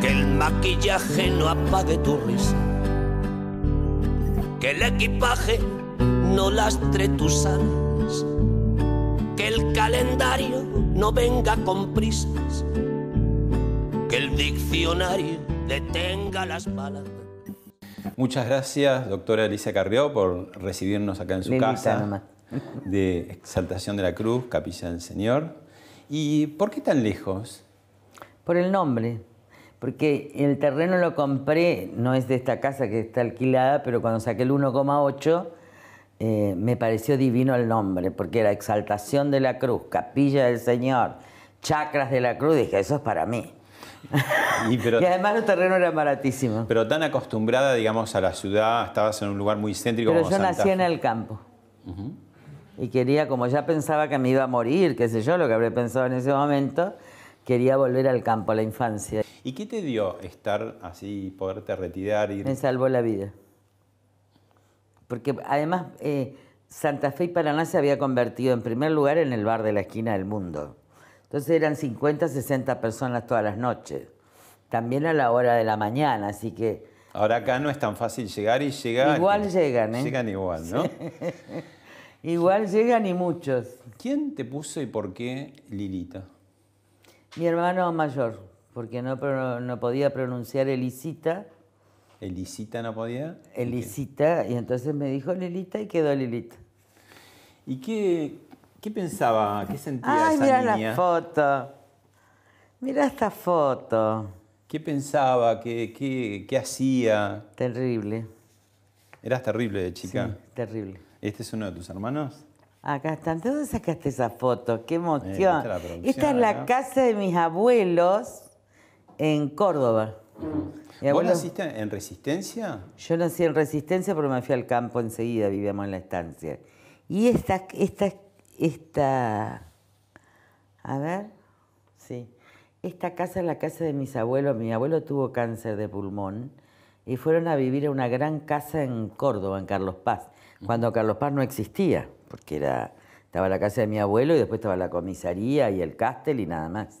Que el maquillaje no apague tu risa, que el equipaje no lastre tus alas, que el calendario no venga con prisas, que el diccionario detenga las Muchas gracias, doctora Alicia Carrió, por recibirnos acá en su casa de Exaltación de la Cruz, Capilla del Señor. ¿Y por qué tan lejos? Por el nombre, porque el terreno lo compré, no es de esta casa que está alquilada, pero cuando saqué el 1,8 eh, me pareció divino el nombre, porque era Exaltación de la Cruz, Capilla del Señor, Chacras de la Cruz, dije, eso es para mí. Y, además el terreno era baratísimo. Pero tan acostumbrada, digamos, a la ciudad, estabas en un lugar muy céntrico pero yo nací en el campo. Y quería, como ya pensaba que me iba a morir, qué sé yo, lo que habré pensado en ese momento, quería volver al campo, a la infancia. ¿Y qué te dio estar así, poderte retirar? Me salvó la vida. Porque además eh, Santa Fe y Paraná se había convertido en primer lugar en el bar de la esquina del mundo. Entonces eran 50, 60 personas todas las noches. También a la hora de la mañana, así que... Ahora acá no es tan fácil llegar y llegar. Igual llegan, ¿eh? Llegan igual, ¿no? igual llegan y muchos. ¿Quién te puso y por qué Lilita? Mi hermano mayor, porque no, no podía pronunciar Elisita. ¿Elisita no podía? Elisita, y entonces me dijo Lilita y quedó Lilita. ¿Y qué, ¿Qué pensaba? ¿Qué sentía Ay, mira la foto. Mira esta foto. ¿Qué pensaba? ¿Qué, hacía? Terrible. ¿Eras terrible de chica? Sí, terrible. ¿Este es uno de tus hermanos? Acá están. ¿De dónde sacaste esa foto? ¡Qué eh, emoción! esta, es la casa de mis abuelos en Córdoba. ¿Vos naciste en Resistencia? Yo nací en Resistencia, pero me fui al campo enseguida, vivíamos en la estancia. Y esta, esta esta, a ver, sí, esta casa es la casa de mis abuelos, mi abuelo tuvo cáncer de pulmón y fueron a vivir a una gran casa en Córdoba, en Carlos Paz, cuando Carlos Paz no existía, porque era, estaba la casa de mi abuelo y después estaba la comisaría y el castel y nada más.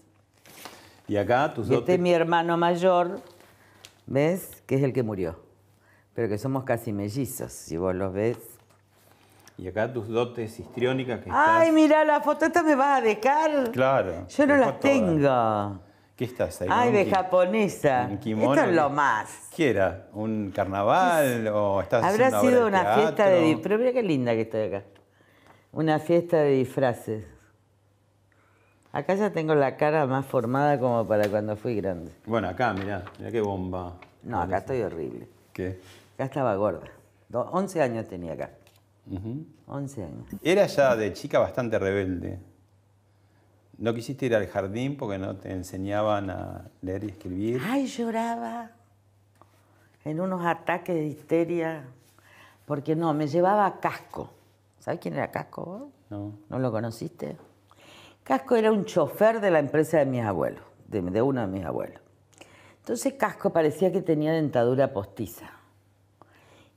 Y acá Este es mi hermano mayor, ¿ves? Que es el que murió. Pero que somos casi mellizos, si vos los ves. Y acá tus dotes histriónicas que estás... Ay, mira la foto, esta me va a dejar. Claro. Yo no las tengo. ¿Qué estás ahí? Ay, de japonesa. kimono. Esto es lo más. ¿Qué era? ¿Un carnaval? ¿O estás Habrá una sido Habrá sido una fiesta de. Pero mira qué linda que estoy acá. Una fiesta de disfraces. Acá ya tengo la cara más formada como para cuando fui grande. Bueno, acá, mirá, mirá qué bomba. No, acá estoy horrible. ¿Qué? Acá estaba gorda. 11 años tenía acá. 11 años. Era ya de chica bastante rebelde. No quisiste ir al jardín porque no te enseñaban a leer y escribir. Ay, lloraba en unos ataques de histeria, porque no, me llevaba Casco. ¿Sabes quién era Casco? No. ¿No lo conociste? Casco era un chofer de la empresa de mis abuelos, de, de uno de mis abuelos. Entonces Casco parecía que tenía dentadura postiza.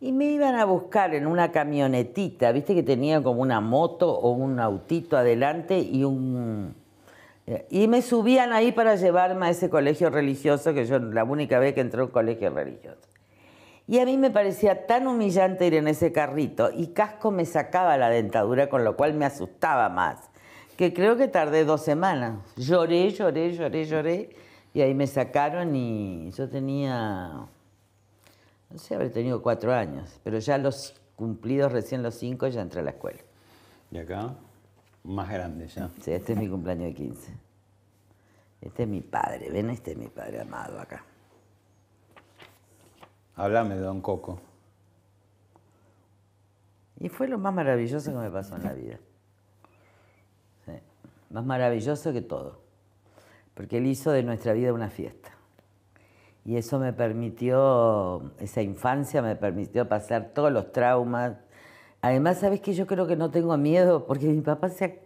Y me iban a buscar en una camionetita, viste que tenía como una moto o un autito adelante y un... Y me subían ahí para llevarme a ese colegio religioso, que yo la única vez que entré a un colegio religioso. Y a mí me parecía tan humillante ir en ese carrito y casco me sacaba la dentadura, con lo cual me asustaba más, que creo que tardé dos semanas. Lloré, lloré, lloré, lloré y ahí me sacaron y yo tenía no sé, habré tenido cuatro años, pero ya los cumplidos recién los cinco ya entré a la escuela. ¿Y acá? Más grande ya. Sí, este es mi cumpleaños de 15. Este es mi padre, ven, este es mi padre amado acá. Háblame, de don Coco. Y fue lo más maravilloso que me pasó en la vida. Más maravilloso que todo. Porque él hizo de nuestra vida una fiesta. Y eso me permitió, esa infancia me permitió pasar todos los traumas. Además, sabes qué? yo creo que no tengo miedo porque mi papá se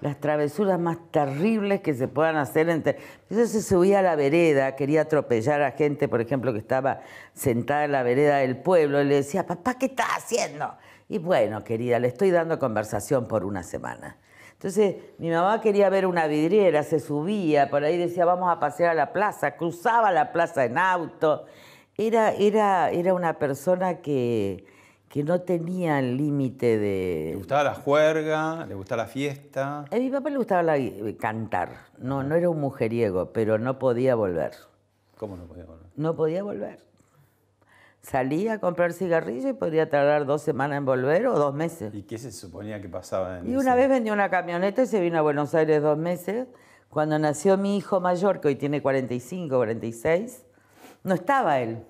las travesuras más terribles que se puedan hacer. Entre... Entonces se subía a la vereda, quería atropellar a gente, por ejemplo, que estaba sentada en la vereda del pueblo, y le decía, papá, ¿qué estás haciendo? Y bueno, querida, le estoy dando conversación por una semana. Entonces, mi mamá quería ver una vidriera, se subía, por ahí decía, vamos a pasear a la plaza, cruzaba la plaza en auto. Era, era, era una persona que, que no tenía el límite de... Le gustaba la juerga, le gustaba la fiesta. A mi papá le gustaba eh, cantar. No, no era un mujeriego, pero no podía volver. ¿Cómo no podía volver? No podía volver salía a comprar cigarrillos y podría tardar dos semanas en volver o dos meses. ¿Y qué se suponía que pasaba en Y una vez vendió una camioneta y se vino a Buenos Aires dos meses. Cuando nació mi hijo mayor, que hoy tiene 45, 46, no estaba él.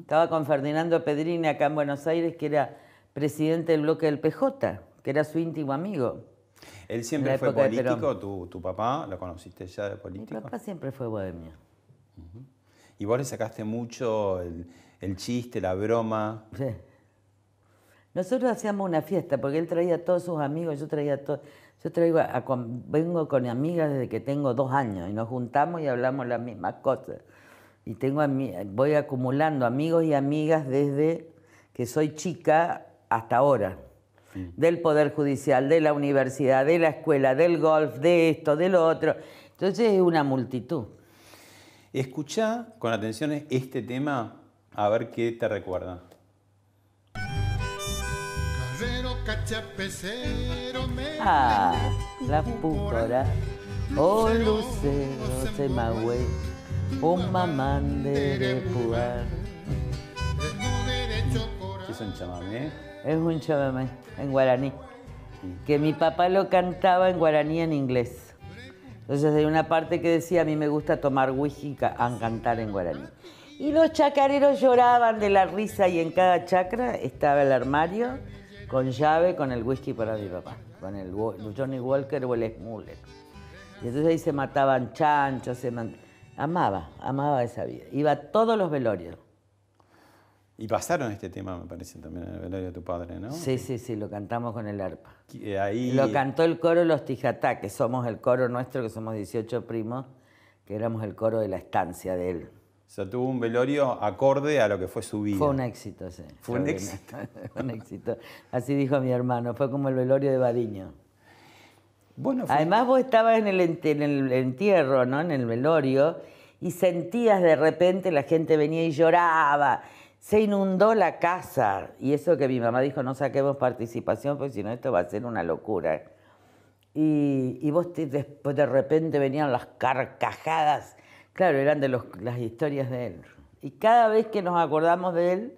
Estaba con Ferdinando Pedrini acá en Buenos Aires, que era presidente del bloque del PJ, que era su íntimo amigo. ¿Él siempre fue político? ¿Tu, papá lo conociste ya de político? Mi papá siempre fue bohemio. Y vos le sacaste mucho el, el chiste, la broma. Sí. Nosotros hacíamos una fiesta porque él traía a todos sus amigos, yo traía a todos. Yo traigo a, vengo con amigas desde que tengo dos años y nos juntamos y hablamos las mismas cosas. Y tengo voy acumulando amigos y amigas desde que soy chica hasta ahora. Del Poder Judicial, de la universidad, de la escuela, del golf, de esto, de lo otro. Entonces es una multitud. Escucha con atención este tema a ver qué te recuerda. Ah, la púcora. Oh, lucero, se magüe. mamán de pura. ¿Qué es un chamamé? ¿eh? Es un chamamé, en guaraní. Que mi papá lo cantaba en guaraní en inglés. Entonces hay una parte que decía, a mí me gusta tomar whisky y cantar en guaraní. Y los chacareros lloraban de la risa y en cada chacra estaba el armario con llave, con el whisky para mi papá, con el Johnny Walker o el Smuller. Y entonces ahí se mataban chanchos, se amaba, amaba esa vida. Iba a todos los velorios. Y pasaron este tema, me parece, también en el velorio de tu padre, ¿no? Sí, sí, sí, lo cantamos con el arpa. Eh, ahí... Lo cantó el coro Los Tijatá, que somos el coro nuestro, que somos 18 primos, que éramos el coro de la estancia de él. O sea, tuvo un velorio acorde a lo que fue su vida. Fue un éxito, sí. Fue un éxito. fue un éxito. Así dijo mi hermano, fue como el velorio de Badiño. Bueno, Además vos estabas en el, en el entierro, ¿no? En el velorio, y sentías de repente la gente venía y lloraba. Se inundó la casa. Y eso que mi mamá dijo, no saquemos participación, porque si no esto va a ser una locura. Y, y vos después de repente venían las carcajadas Claro, eran de las historias de él. Y cada vez que nos acordamos de él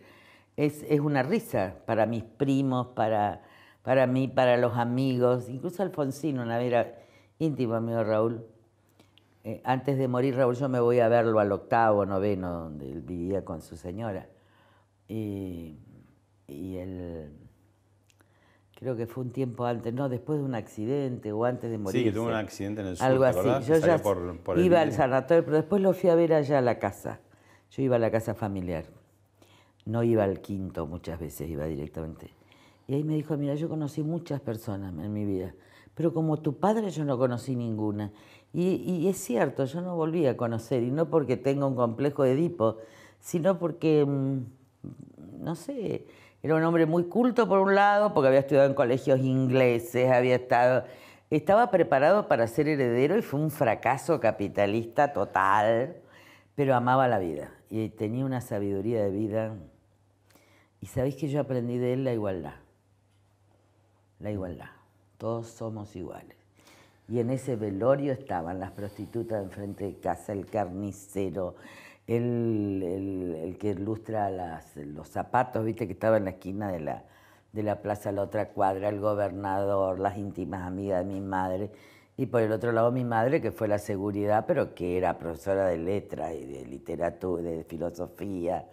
es, una risa para mis primos, para, para mí, para los amigos, incluso Alfonsino, una íntimo amigo Raúl. Eh, antes de morir Raúl yo me voy a verlo al octavo, noveno, donde él vivía con su señora. y él creo que fue un tiempo antes, no, después de un accidente o antes de morir. Sí, que tuvo un accidente en el sur. Algo así. Yo ya iba al sanatorio, pero después lo fui a ver allá a la casa. Yo iba a la casa familiar. No iba al quinto muchas veces, iba directamente. Y ahí me dijo, mira, yo conocí muchas personas en mi vida, pero como tu padre yo no conocí ninguna. Y, y es cierto, yo no volví a conocer, y no porque tenga un complejo de Edipo, sino porque, mm, no sé, era un hombre muy culto por un lado, porque había estudiado en colegios ingleses, había estado... Estaba preparado para ser heredero y fue un fracaso capitalista total, pero amaba la vida y tenía una sabiduría de vida. Y sabéis que yo aprendí de él la igualdad. La igualdad. Todos somos iguales. Y en ese velorio estaban las prostitutas enfrente de casa, el carnicero, el, el, que ilustra los zapatos, viste que estaba en la esquina de la, de la plaza la otra cuadra, el gobernador, las íntimas amigas de mi madre, y por el otro lado mi madre, que fue la seguridad, pero que era profesora de letras y de literatura, de filosofía,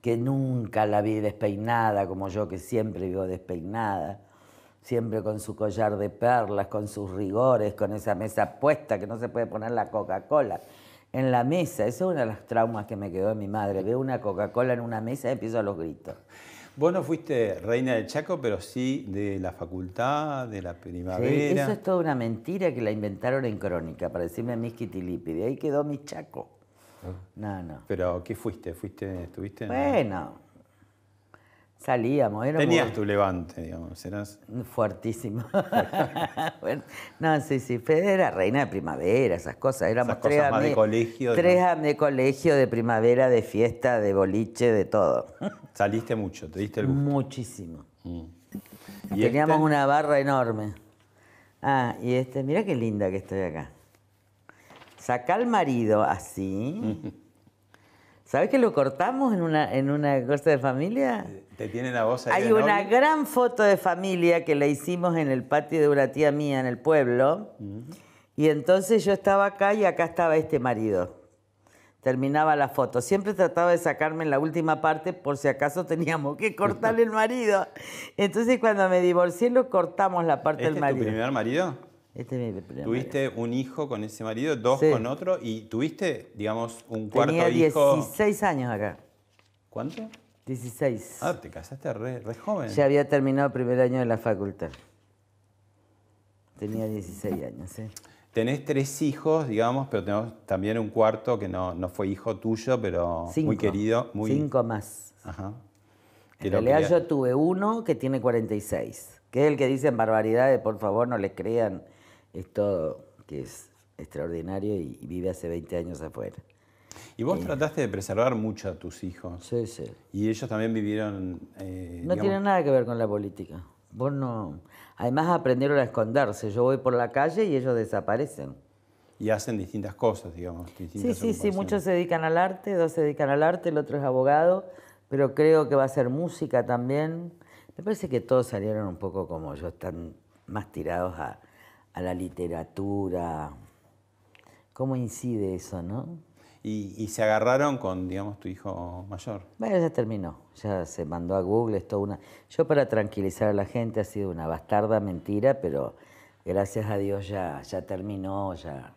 que nunca la vi despeinada, como yo que siempre vivo despeinada, siempre con su collar de perlas, con sus rigores, con esa mesa puesta que no se puede poner la Coca-Cola en la mesa. Esa es una de las traumas que me quedó de mi madre. Veo una Coca-Cola en una mesa y empiezo a los gritos. Vos no fuiste reina del Chaco, pero sí de la facultad, de la primavera. eso es toda una mentira que la inventaron en Crónica para decirme mis Kitilipi. ahí quedó mi Chaco. Ah. No, no. ¿Pero qué fuiste? ¿Fuiste, estuviste? Bueno, Salíamos, era Tenías tu levante, digamos, eras. Fuertísimo. no, sí, sí. Fede era reina de primavera, esas cosas. Éramos esas tres más de colegio. Tres de colegio, de primavera, de fiesta, de boliche, de todo. Saliste mucho, te diste el gusto. Muchísimo. Mm. Teníamos este? una barra enorme. Ah, y este, mira qué linda que estoy acá. Sacá al marido así. ¿Sabes que lo cortamos en una, en una cosa de familia? ¿Te tienen a voz ahí Hay una gran foto de familia que la hicimos en el patio de una tía mía en el pueblo. Y entonces yo estaba acá y acá estaba este marido. Terminaba la foto. Siempre trataba de sacarme la última parte por si acaso teníamos que cortarle el marido. Entonces cuando me divorcié lo cortamos la parte ¿Este del marido. ¿Es tu primer marido? Este tuviste un hijo con ese marido, dos con otro, y tuviste, digamos, un cuarto Tenía hijo. 16 años acá. ¿Cuánto? 16. Ah, te casaste re, joven. Ya había terminado el primer año de la facultad. Tenía 16 años, sí. Tenés tres hijos, digamos, pero tenemos también un cuarto que no, fue hijo tuyo, pero muy querido. Muy... Cinco más. Ajá. En realidad yo tuve uno que tiene 46, que es el que dicen barbaridades, por favor no les crean es todo, que es extraordinario y, vive hace 20 años afuera. Y vos eh. trataste de preservar mucho a tus hijos. Sí, sí. Y ellos también vivieron... Eh, no tienen tiene nada que ver con la política. Vos no... Además aprendieron a esconderse. Yo voy por la calle y ellos desaparecen. Y hacen distintas cosas, digamos. sí, sí, sí. Muchos se dedican al arte, dos se dedican al arte, el otro es abogado, pero creo que va a ser música también. Me parece que todos salieron un poco como yo, están más tirados a, a la literatura. ¿Cómo incide eso, no? Y, se agarraron con, digamos, tu hijo mayor. Bueno, ya terminó, ya se mandó a Google, es una... Yo para tranquilizar a la gente ha sido una bastarda mentira, pero gracias a Dios ya, ya terminó, ya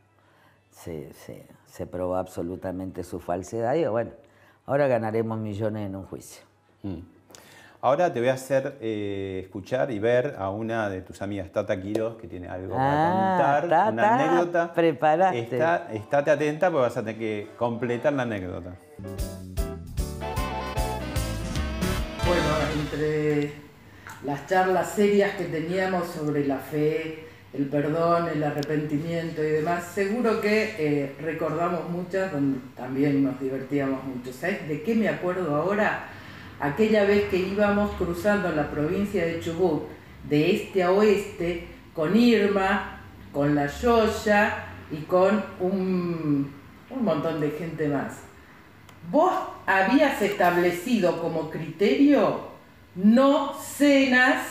se, probó absolutamente su falsedad. Y bueno, ahora ganaremos millones en un juicio. Mm. Ahora te voy a hacer eh, escuchar y ver a una de tus amigas, Tata Quiroz, que tiene algo para ah, contar, una anécdota. Preparaste. Está, estate atenta porque vas a tener que completar la anécdota. Bueno, entre las charlas serias que teníamos sobre la fe, el perdón, el arrepentimiento y demás, seguro que eh, recordamos muchas donde también nos divertíamos mucho. ¿Sabes de qué me acuerdo ahora? Aquella vez que íbamos cruzando la provincia de Chubut, de este a oeste, con Irma, con la Yoya y con un, montón de gente más. Vos habías establecido como criterio no cenas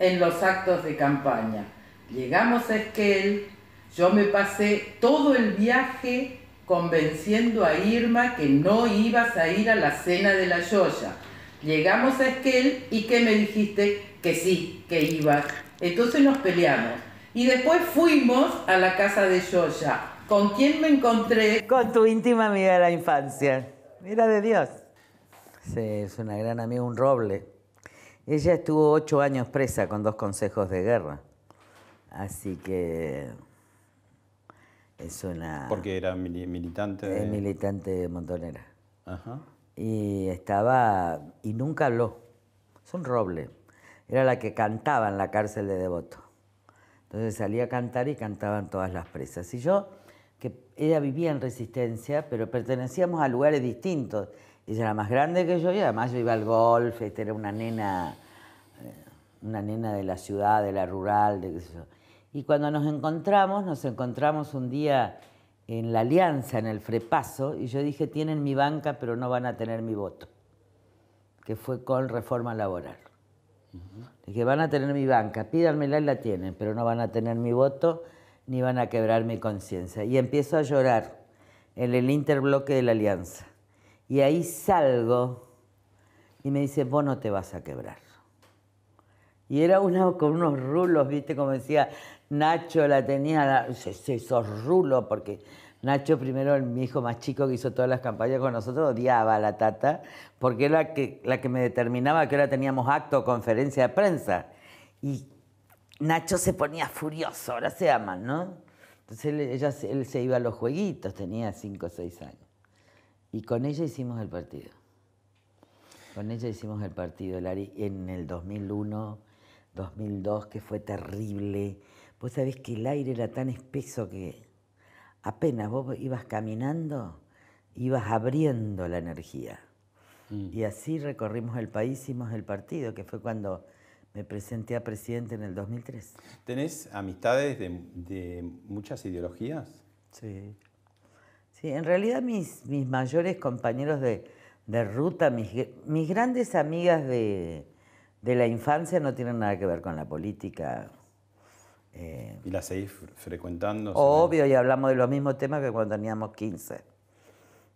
en los actos de campaña. Llegamos a Esquel, yo me pasé todo el viaje convenciendo a Irma que no ibas a ir a la cena de la Yoya. Llegamos a Esquel y que me dijiste que sí, que ibas. Entonces nos peleamos. Y después fuimos a la casa de Yoya. ¿Con quién me encontré? Con tu íntima amiga de la infancia. Mira de Dios. Sí, es una gran amiga, un roble. Ella estuvo ocho años presa con dos consejos de guerra. Así que es una... Porque era militante. Es militante de Montonera. Ajá y estaba y nunca habló. Es un roble. Era la que cantaba en la cárcel de Devoto. Entonces salía a cantar y cantaban todas las presas. Y yo, que ella vivía en Resistencia, pero pertenecíamos a lugares distintos. Ella era más grande que yo y además yo iba al golf, esta era una nena, eh, una nena de la ciudad, de la rural, Y cuando nos encontramos, nos encontramos un día en la alianza, en el frepaso, y yo dije, tienen mi banca, pero no van a tener mi voto, que fue con reforma laboral. Dije, van a tener mi banca, pídanmela y la tienen, pero no van a tener mi voto ni van a quebrar mi conciencia. Y empiezo a llorar en el interbloque de la alianza. Y ahí salgo y me dice, vos no te vas a quebrar. Y era uno con unos rulos, viste, como decía, Nacho la tenía, se, se rulo porque Nacho primero, mi hijo más chico que hizo todas las campañas con nosotros, odiaba a la tata porque era la que, me determinaba que ahora teníamos acto conferencia de prensa. Y Nacho se ponía furioso, ahora se aman, ¿no? Entonces él, ella, él se iba a los jueguitos, tenía cinco o seis años. Y con ella hicimos el partido. Con ella hicimos el partido, Lari, en el 2001, 2002, que fue terrible Vos sabés que el aire era tan espeso que apenas vos ibas caminando, ibas abriendo la energía. Mm. Y así recorrimos el país, hicimos el partido, que fue cuando me presenté a presidente en el 2003. ¿Tenés amistades de, muchas ideologías? Sí. Sí, en realidad mis, mis mayores compañeros de, ruta, mis, grandes amigas de, de la infancia no tienen nada que ver con la política. Eh, ¿Y la seguís frecuentando? Obvio, y hablamos de los mismos temas que cuando teníamos 15.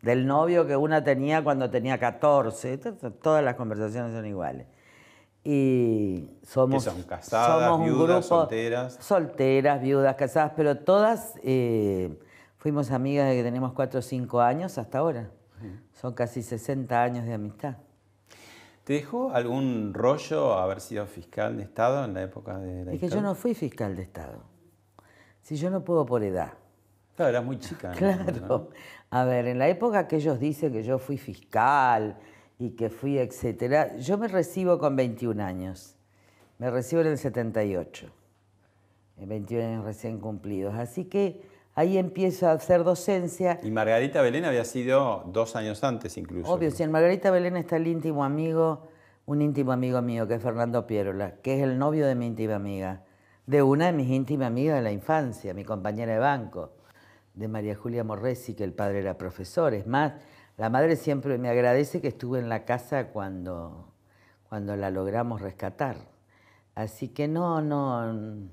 Del novio que una tenía cuando tenía 14. Todas las conversaciones son iguales. Y somos. son? ¿Casadas, viudas, solteras? Solteras, viudas, casadas, pero todas eh, fuimos amigas de que tenemos 4 o 5 años hasta ahora. Son casi 60 años de amistad. ¿Te dejó algún rollo haber sido fiscal de Estado en la época de la Es que yo no fui fiscal de Estado. Si yo no puedo por edad. Claro, era muy chica. Claro. A ver, en la época que ellos dicen que yo fui fiscal y que fui, etcétera, yo me recibo con 21 años. Me recibo en el 78. En 21 años recién cumplidos. Así que Ahí empiezo a hacer docencia. Y Margarita Belén había sido dos años antes incluso. Obvio, si en Margarita Belén está el íntimo amigo, un íntimo amigo mío, que es Fernando Pierola, que es el novio de mi íntima amiga, de una de mis íntimas amigas de la infancia, mi compañera de banco, de María Julia Morresi, que el padre era profesor. Es más, la madre siempre me agradece que estuve en la casa cuando, cuando la logramos rescatar. Así que no, no,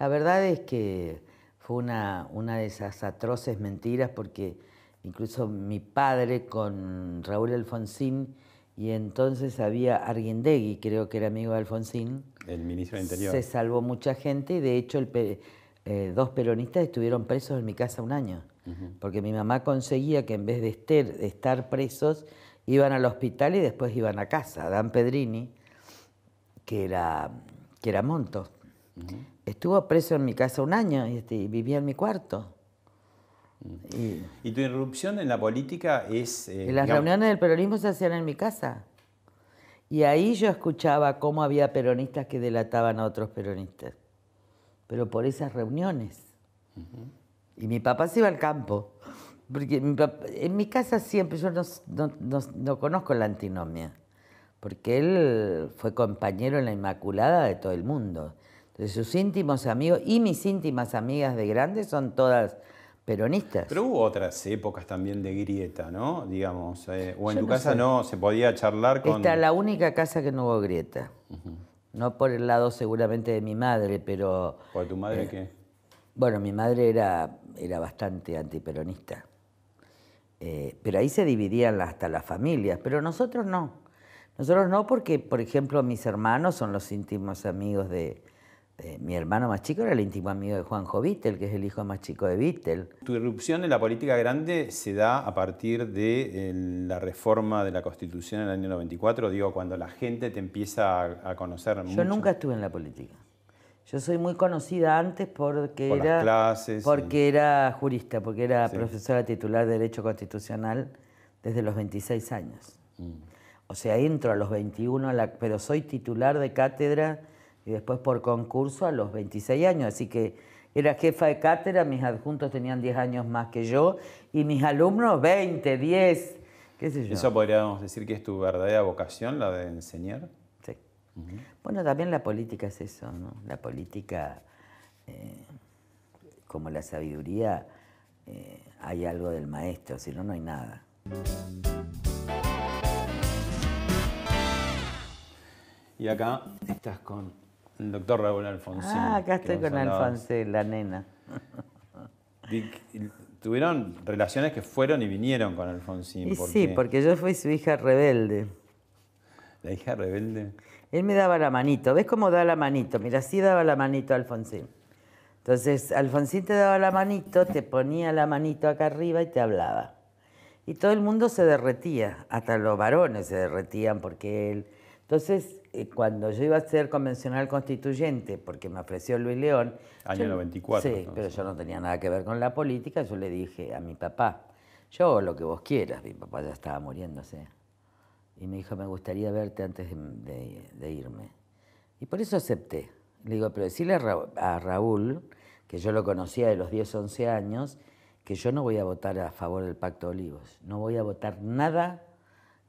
la verdad es que fue una, una de esas atroces mentiras porque incluso mi padre con Raúl Alfonsín y entonces había Arguindegui, creo que era amigo de Alfonsín. El ministro del Interior. Se salvó mucha gente y de hecho el, eh, dos peronistas estuvieron presos en mi casa un año, porque mi mamá conseguía que en vez de, de estar presos, iban al hospital y después iban a casa. Dan Pedrini, que era, que era Monto, Estuvo preso en mi casa un año este, y, vivía en mi cuarto. Y, tu irrupción en la política es... Eh, las reuniones del peronismo se hacían en mi casa. Y ahí yo escuchaba cómo había peronistas que delataban a otros peronistas. Pero por esas reuniones. Y mi papá se iba al campo. Porque en mi casa siempre, yo no, conozco la antinomia. Porque él fue compañero en la Inmaculada de todo el mundo de sus íntimos amigos y mis íntimas amigas de grandes son todas peronistas. Pero hubo otras épocas también de grieta, ¿no? Digamos, eh, o en tu casa no se podía charlar con... Esta es la única casa que no hubo grieta. No por el lado seguramente de mi madre, pero... ¿Por tu madre eh, qué? Bueno, mi madre era, era bastante antiperonista. Eh, pero ahí se dividían hasta las familias, pero nosotros no. Nosotros no porque, por ejemplo, mis hermanos son los íntimos amigos de, este, mi hermano más chico era el íntimo amigo de Juanjo Vittel, que es el hijo más chico de Vittel. Tu irrupción en la política grande se da a partir de eh, la reforma de la Constitución en el año 94, digo, cuando la gente te empieza a, conocer mucho. Yo nunca estuve en la política. Yo soy muy conocida antes porque era porque era jurista, porque era profesora titular de Derecho Constitucional desde los 26 años. Mm. O sea, entro a los 21, pero soy titular de cátedra y después por concurso a los 26 años. Así que era jefa de cátedra, mis adjuntos tenían 10 años más que yo y mis alumnos 20, 10, qué sé yo. ¿Eso podríamos decir que es tu verdadera vocación, la de enseñar? Sí. Bueno, también la política es eso, ¿no? La política, eh, como la sabiduría, eh, hay algo del maestro, si no, no hay nada. Y acá estás con el doctor Raúl Alfonsín. Ah, acá estoy con Alfonsín, la nena. Tuvieron relaciones que fueron y vinieron con Alfonsín. Sí, porque yo fui su hija rebelde. ¿La hija rebelde? Él me daba la manito. ¿Ves cómo da la manito? Mira, sí daba la manito a Alfonsín. Entonces, Alfonsín te daba la manito, te ponía la manito acá arriba y te hablaba. Y todo el mundo se derretía, hasta los varones se derretían porque él. Entonces, eh, cuando yo iba a ser convencional constituyente, porque me ofreció Luis León. Año 94. Sí, pero yo no tenía nada que ver con la política, yo le dije a mi papá, yo lo que vos quieras, mi papá ya estaba muriéndose. Y me dijo, me gustaría verte antes de, irme. Y por eso acepté. Le digo, pero decirle a, a Raúl, que yo lo conocía de los 10, 11 años, que yo no voy a votar a favor del Pacto de Olivos. No voy a votar nada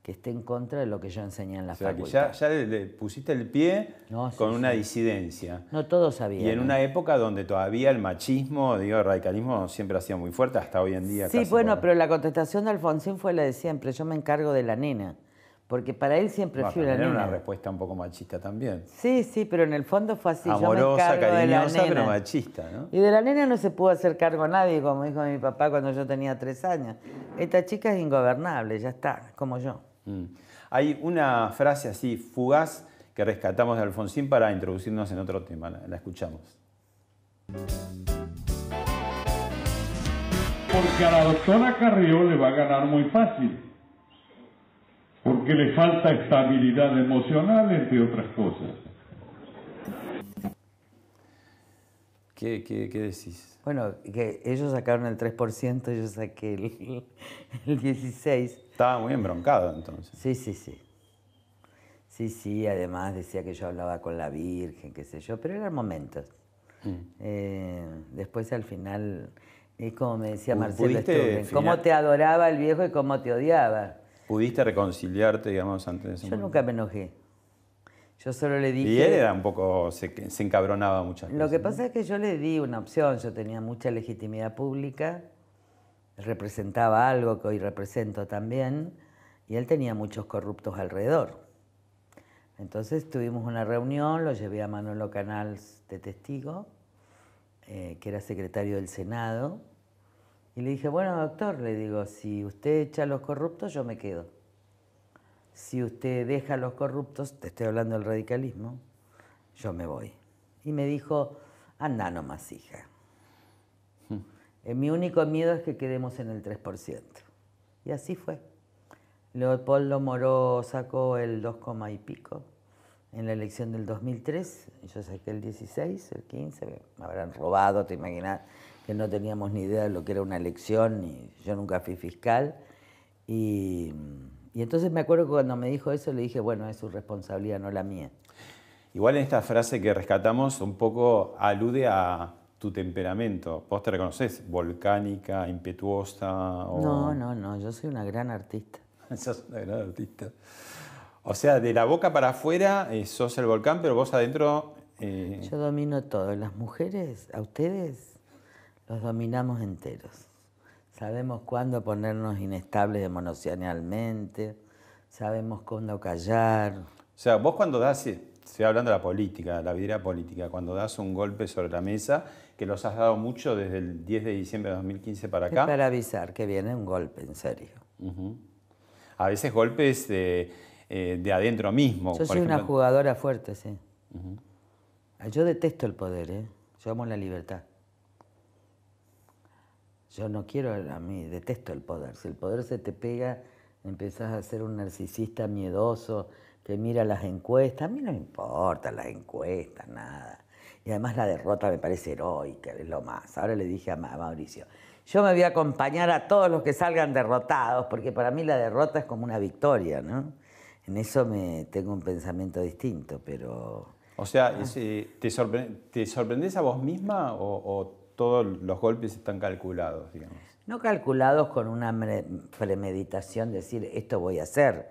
que esté en contra de lo que yo enseñé en la o sea, Que ya, le, pusiste el pie con una disidencia. No todos sabían. Y en una época donde todavía el machismo, digo, el radicalismo siempre ha sido muy fuerte, hasta hoy en día. Sí, bueno, pero la contestación de Alfonsín fue la de siempre, yo me encargo de la nena. Porque para él siempre fui la nena. Era una respuesta un poco machista también. Sí, sí, pero en el fondo fue así. Amorosa, cariñosa, pero machista, ¿no? Y de la nena no se pudo hacer cargo nadie, como dijo mi papá cuando yo tenía tres años. Esta chica es ingobernable, ya está, como yo. Mm. Hay una frase así, fugaz, que rescatamos de Alfonsín para introducirnos en otro tema. La, escuchamos. Porque a la doctora Carrió le va a ganar muy fácil. Porque le falta estabilidad emocional, entre otras cosas. ¿Qué, decís? Bueno, que ellos sacaron el 3%, yo saqué el, el 16%. Estaba muy embroncado entonces. Sí, sí, sí. Sí, sí, además decía que yo hablaba con la Virgen, qué sé yo, pero eran momentos. Mm. Eh, después al final, es como me decía Marcelo Sturgeon, cómo te adoraba el viejo y cómo te odiaba. ¿Pudiste reconciliarte, digamos, antes de eso? Yo nunca me enojé. Yo solo le dije... Y él era un poco, se, se encabronaba mucho Lo que pasa es que yo le di una opción, yo tenía mucha legitimidad pública representaba algo que hoy represento también, y él tenía muchos corruptos alrededor. Entonces tuvimos una reunión, lo llevé a Manolo Canals de testigo, eh, que era secretario del Senado, y le dije, bueno doctor, le digo, si usted echa a los corruptos, yo me quedo. Si usted deja a los corruptos, te estoy hablando del radicalismo, yo me voy. Y me dijo, anda nomás, hija. Eh, mi único miedo es que quedemos en el 3%. Y así fue. Leopoldo Moró sacó el 2, y pico en la elección del 2003. Yo saqué el 16, el 15, me habrán robado, te imaginas, que no teníamos ni idea de lo que era una elección, y yo nunca fui fiscal. Y, y entonces me acuerdo que cuando me dijo eso le dije, bueno, es su responsabilidad, no la mía. Igual en esta frase que rescatamos un poco alude a tu temperamento? ¿Vos te reconoces volcánica, impetuosa? No, no, no, yo soy una gran artista. sos una gran artista. O sea, de la boca para afuera eh, sos el volcán, pero vos adentro... Eh, yo domino todo. Las mujeres, a ustedes, los dominamos enteros. Sabemos cuándo ponernos inestables emocionalmente, sabemos cuándo callar. O sea, vos cuando das, eh, estoy hablando de la política, la vida política, cuando das un golpe sobre la mesa, que los has dado mucho desde el 10 de diciembre de 2015 para acá. para avisar que viene un golpe, en serio. A veces golpes de, eh, adentro mismo. Yo soy una jugadora fuerte, sí. Ah, yo detesto el poder, ¿eh? yo amo la libertad. Yo no quiero, a mí detesto el poder. Si el poder se te pega, empezás a ser un narcisista miedoso que mira las encuestas. A mí no me importan las encuestas, nada. Y además la derrota me parece heroica, es lo más. Ahora le dije a Mauricio, yo me voy a acompañar a todos los que salgan derrotados, porque para mí la derrota es como una victoria, ¿no? En eso me tengo un pensamiento distinto, pero... O sea, ah. ¿te, ¿te, sorprendés a vos misma o, o, todos los golpes están calculados, digamos? No calculados con una premeditación, decir, esto voy a hacer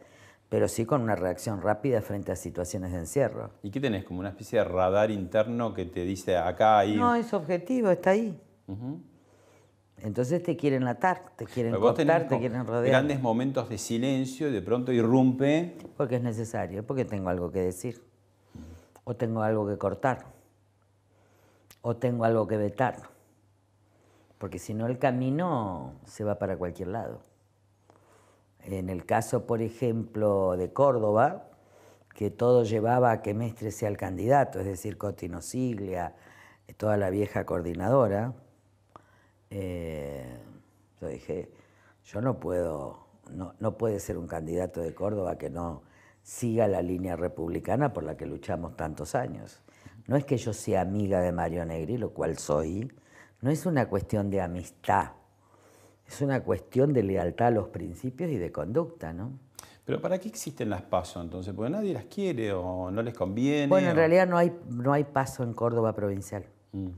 pero sí con una reacción rápida frente a situaciones de encierro. ¿Y qué tenés? ¿Como una especie de radar interno que te dice acá, ahí? No, es objetivo, está ahí. Entonces te quieren atar, te quieren cortar, te quieren rodear. Grandes momentos de silencio y de pronto irrumpe. Porque es necesario, porque tengo algo que decir. O tengo algo que cortar. O tengo algo que vetar. Porque si no, el camino se va para cualquier lado. En el caso, por ejemplo, de Córdoba, que todo llevaba a que Mestre sea el candidato, es decir, Cotino Siglia, toda la vieja coordinadora, eh, yo dije, yo no puedo, no puede ser un candidato de Córdoba que no siga la línea republicana por la que luchamos tantos años. No es que yo sea amiga de Mario Negri, lo cual soy, no es una cuestión de amistad es una cuestión de lealtad a los principios y de conducta, ¿no? Pero ¿para qué existen las pasos entonces? Porque nadie las quiere o no les conviene. Bueno, en realidad no hay, no hay paso en Córdoba provincial. Mm.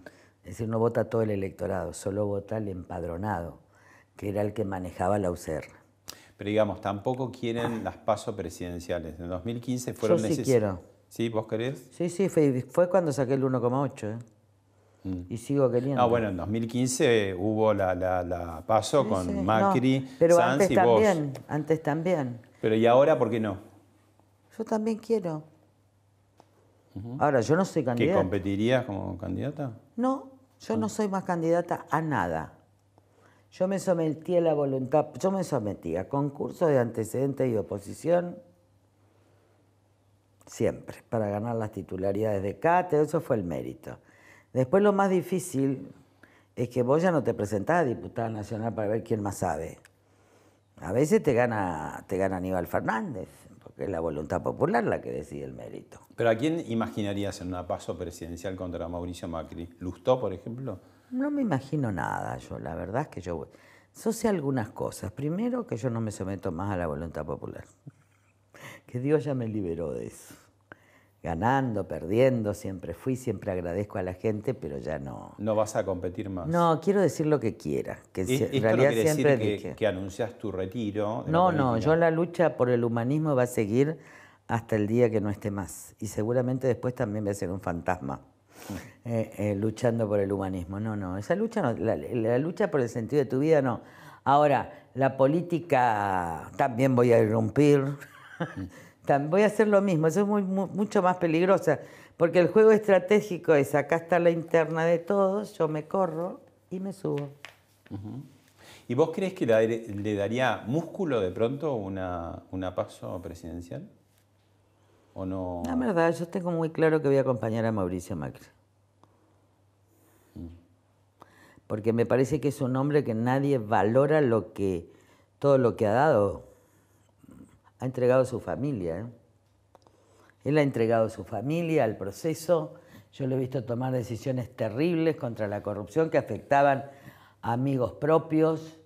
Es decir, no vota todo el electorado, solo vota el empadronado, que era el que manejaba la UCR. Pero digamos, tampoco quieren ah. las pasos presidenciales. En 2015 fueron Yo sí quiero. ¿Sí? ¿Vos querés? Sí, sí, fue, fue cuando saqué el 1,8. ¿eh? Y sigo queriendo. Ah, bueno, en 2015 hubo la, paso con Macri, Sanz y también, vos. Antes también. Pero ¿y ahora por qué no? Yo también quiero. Ahora, yo no soy candidata. ¿Que competirías como candidata? No, yo no mm. soy más candidata a nada. Yo me sometí a la voluntad, yo me sometí a concursos de antecedentes y oposición siempre, para ganar las titularidades de CATE eso fue el mérito. Después lo más difícil es que vos ya no te presentás a diputada nacional para ver quién más sabe. A veces te gana, te gana Aníbal Fernández, porque es la voluntad popular la que decide el mérito. ¿Pero a quién imaginarías en un paso presidencial contra Mauricio Macri? ¿Lustó, por ejemplo? No me imagino nada, yo la verdad es que yo... Voy. Yo sé algunas cosas. Primero, que yo no me someto más a la voluntad popular. Que Dios ya me liberó de eso ganando, perdiendo, siempre fui, siempre agradezco a la gente, pero ya no. No vas a competir más. No, quiero decir lo que quiera, que en realidad siempre Que, tu retiro. no, no, yo la lucha por el humanismo va a seguir hasta el día que no esté más y seguramente después también voy a ser un fantasma. Mm. Eh, eh, luchando por el humanismo. No, no, esa lucha no, la lucha por el sentido de tu vida no. Ahora, la política también voy a irrumpir. Mm. voy a hacer lo mismo, eso es muy, mucho más peligroso porque el juego estratégico es, acá está la interna de todos, yo me corro y me subo. ¿Y vos crees que le, daría músculo de pronto una, una paso presidencial? ¿O no? La verdad, yo tengo muy claro que voy a acompañar a Mauricio Macri. Mm. Porque me parece que es un hombre que nadie valora lo que, todo lo que ha dado ha entregado su familia. ¿eh? Él ha entregado su familia al proceso. Yo lo he visto tomar decisiones terribles contra la corrupción que afectaban a amigos propios.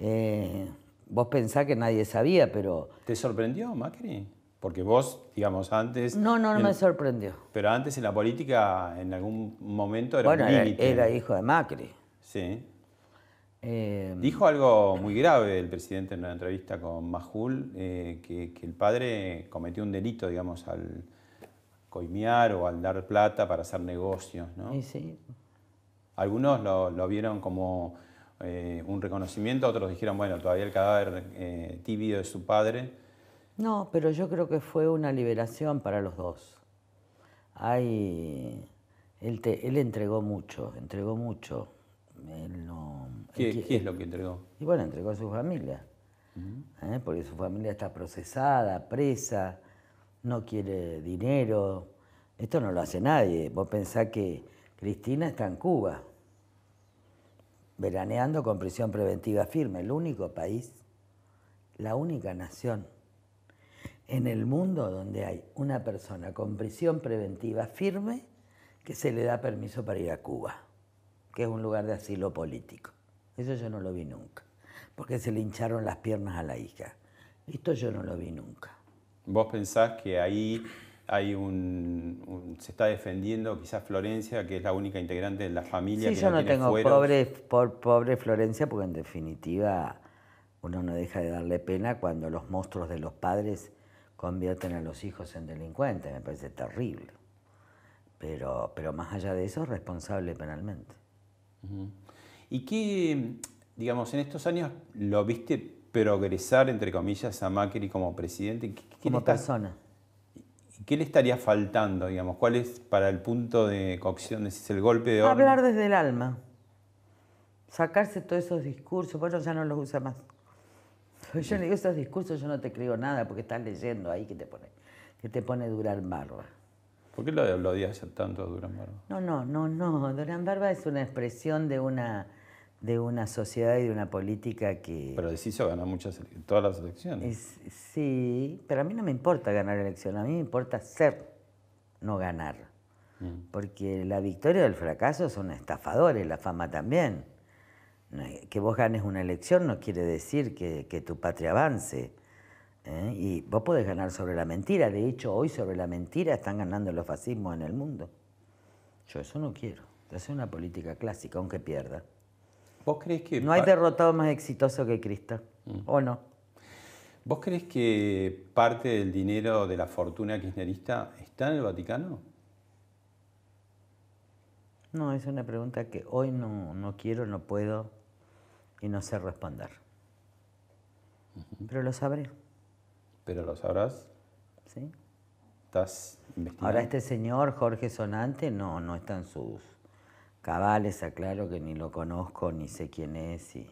Eh, vos pensás que nadie sabía, pero... ¿Te sorprendió, Macri? Porque vos, digamos, antes... No, no, me sorprendió. Pero antes en la política, en algún momento era... Bueno, un era, era hijo de Macri. Sí. Em, Dijo algo muy grave el presidente en una entrevista con Majul, eh, que, el padre cometió un delito, digamos, al coimear o al dar plata para hacer negocios, ¿no? Sí, sí. Algunos lo, vieron como eh, un reconocimiento, otros dijeron, bueno, todavía el cadáver eh, tibio de su padre. No, pero yo creo que fue una liberación para los dos. Hay, él, entregó mucho, entregó mucho. Él no ¿Qué, es lo que entregó? Y bueno, entregó a su familia, ¿Eh? porque su familia está procesada, presa, no quiere dinero. Esto no lo hace nadie. Vos pensás que Cristina está en Cuba, veraneando con prisión preventiva firme, el único país, la única nación en el mundo donde hay una persona con prisión preventiva firme que se le da permiso para ir a Cuba, que es un lugar de asilo político. Eso yo no lo vi nunca, porque se le hincharon las piernas a la hija. Esto yo no lo vi nunca. ¿Vos pensás que ahí hay un, se está defendiendo quizás Florencia, que es la única integrante de la familia. Sí, yo no, tengo pobre, por, pobre Florencia, porque en definitiva uno no deja de darle pena cuando los monstruos de los padres convierten a los hijos en delincuentes. Me parece terrible. Pero, pero más allá de eso, responsable penalmente. ¿Y qué, digamos, en estos años lo viste progresar, entre comillas, a Macri como presidente? ¿Qué, como persona. ¿Qué le estaría faltando, digamos? ¿Cuál es para el punto de cocción, es el golpe de Hablar desde el alma. Sacarse todos esos discursos, bueno, ya no los usa más. Pues yo digo esos discursos, yo no te creo nada porque estás leyendo ahí que te pone, que te pone Durán Barba. ¿Por qué lo, lo odias tanto a Durán Barba? No, no, no, no. Durán Barba es una expresión de una de una sociedad y de una política que... Pero deshizo ganar muchas, todas las elecciones. sí, pero a mí no me importa ganar elecciones, a mí me importa ser, no ganar. Mm. Porque la victoria o el fracaso son estafadores, la fama también. Que vos ganes una elección no quiere decir que, tu patria avance. ¿eh? Y vos podés ganar sobre la mentira. De hecho, hoy sobre la mentira están ganando los fascismos en el mundo. Yo eso no quiero. Es una política clásica, aunque pierda. ¿Vos crees que.? No hay derrotado más exitoso que Cristo, ¿o no? ¿Vos crees que parte del dinero de la fortuna kirchnerista está en el Vaticano? No, es una pregunta que hoy no, quiero, no puedo y no sé responder. Pero lo sabré. ¿Pero lo sabrás? Sí. ¿Estás investigando? Ahora este señor, Jorge Sonante, no, no está en sus cabales, aclaro que ni lo conozco, ni sé quién es, y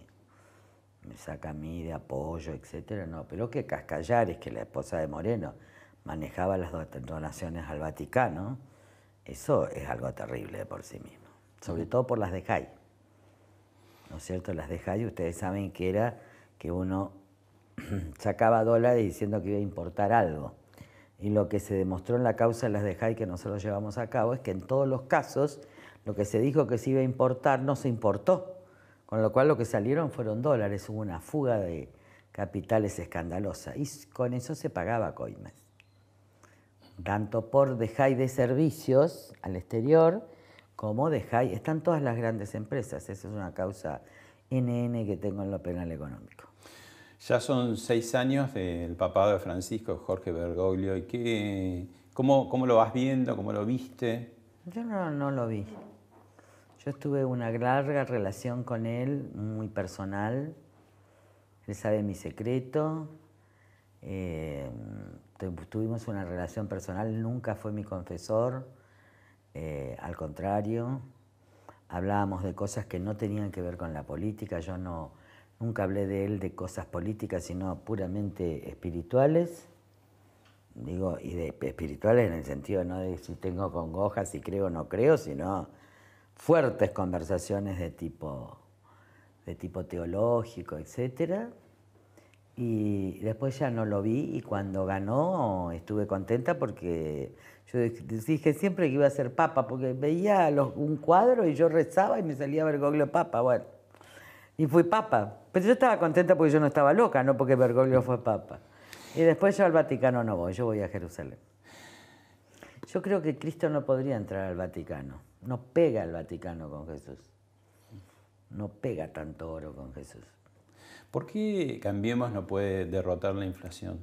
me saca a mí de apoyo, etcétera, no, pero que Cascallares, que la esposa de Moreno manejaba las donaciones al Vaticano, eso es algo terrible por sí mismo, sobre todo por las de Jai. ¿No es cierto? Las de Jai, ustedes saben que era que uno sacaba dólares diciendo que iba a importar algo. Y lo que se demostró en la causa de las de Jai que nosotros llevamos a cabo es que en todos los casos lo que se dijo que se iba a importar no se importó, con lo cual lo que salieron fueron dólares, hubo una fuga de capitales escandalosa y con eso se pagaba coimas. Tanto por dejar de servicios al exterior como dejar, están todas las grandes empresas, esa es una causa NN que tengo en lo penal económico. Ya son seis años del papado de Francisco, Jorge Bergoglio. ¿Y qué, cómo, lo vas viendo? ¿Cómo lo viste? Yo no, no lo vi. Yo tuve una larga relación con él, muy personal. Él sabe mi secreto. Eh, tuvimos una relación personal, nunca fue mi confesor, eh, al contrario, hablábamos de cosas que no tenían que ver con la política, yo no, nunca hablé de él de cosas políticas, sino puramente espirituales, digo, y de espirituales en el sentido no de si tengo congojas, si creo o no creo, sino fuertes conversaciones de tipo, de tipo teológico, etcétera. Y después ya no lo vi y cuando ganó estuve contenta porque yo dije siempre que iba a ser papa, porque veía un cuadro y yo rezaba y me salía Bergoglio papa, bueno. Y fui papa. Pero yo estaba contenta porque yo no estaba loca, no porque Bergoglio fue papa. Y después yo al Vaticano no voy, yo voy a Jerusalén. Yo creo que Cristo no podría entrar al Vaticano no pega el Vaticano con Jesús. No pega tanto oro con Jesús. ¿Por qué Cambiemos no puede derrotar la inflación?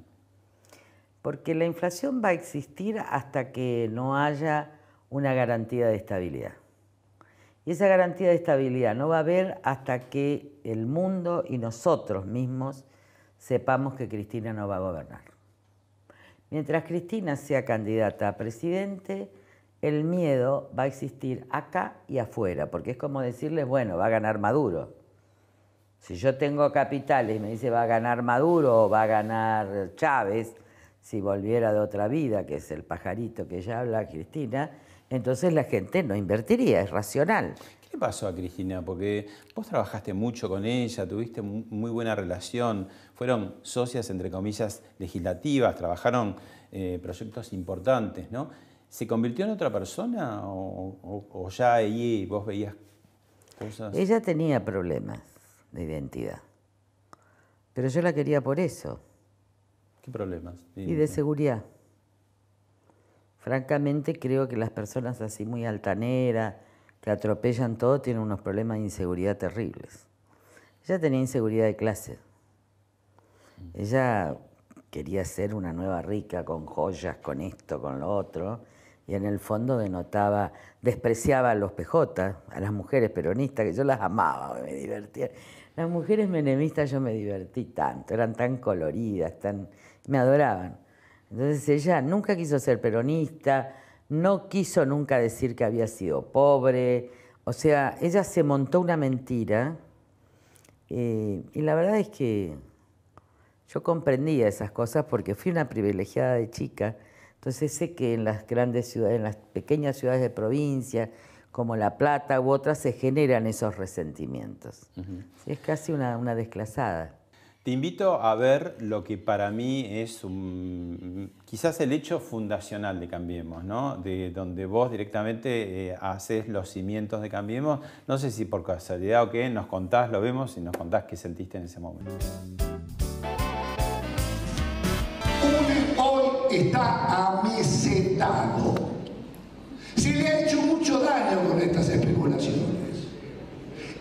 Porque la inflación va a existir hasta que no haya una garantía de estabilidad. Y esa garantía de estabilidad no va a haber hasta que el mundo y nosotros mismos sepamos que Cristina no va a gobernar. Mientras Cristina sea candidata a presidente, el miedo va a existir acá y afuera, porque es como decirles, bueno, va a ganar Maduro. Si yo tengo capitales y me dice va a ganar Maduro o va a ganar Chávez, si volviera de otra vida, que es el pajarito que ya habla Cristina, entonces la gente no invertiría, es racional. ¿Qué le pasó a Cristina? Porque vos trabajaste mucho con ella, tuviste muy buena relación, fueron socias, entre comillas, legislativas, trabajaron eh, proyectos importantes, ¿no? ¿Se convirtió en otra persona o, ya ahí vos veías cosas? Ella tenía problemas de identidad, pero yo la quería por eso. ¿Qué problemas? Y de seguridad. Francamente creo que las personas así muy altaneras, que atropellan todo, tienen unos problemas de inseguridad terribles. Ella tenía inseguridad de clase. Ella quería ser una nueva rica con joyas, con esto, con lo otro, y en el fondo denotaba, despreciaba a los PJ, a las mujeres peronistas, que yo las amaba, me divertía. Las mujeres menemistas yo me divertí tanto, eran tan coloridas, tan me adoraban. Entonces ella nunca quiso ser peronista, no quiso nunca decir que había sido pobre, o sea, ella se montó una mentira eh, y la verdad es que yo comprendía esas cosas porque fui una privilegiada de chica entonces sé que en las grandes ciudades, en las pequeñas ciudades de provincia, como La Plata u otras, se generan esos resentimientos. Es casi una, una desclasada. Te invito a ver lo que para mí es quizás el hecho fundacional de Cambiemos, ¿no? De donde vos directamente eh, haces los cimientos de Cambiemos. No sé si por casualidad o qué, nos contás, lo vemos y nos contás qué sentiste en ese momento. está amesetado. Se le ha hecho mucho daño con estas especulaciones.